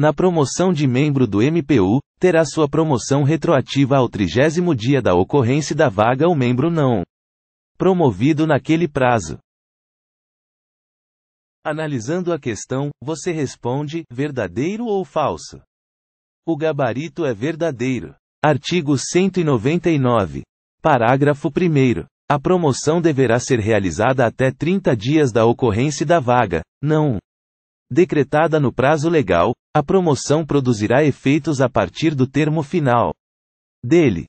Na promoção de membro do MPU, terá sua promoção retroativa ao trigésimo dia da ocorrência da vaga o membro não promovido naquele prazo. Analisando a questão, você responde: verdadeiro ou falso? O gabarito é verdadeiro. Artigo 199. Parágrafo 1. A promoção deverá ser realizada até 30 dias da ocorrência da vaga, não decretada no prazo legal, a promoção produzirá efeitos a partir do termo final dele.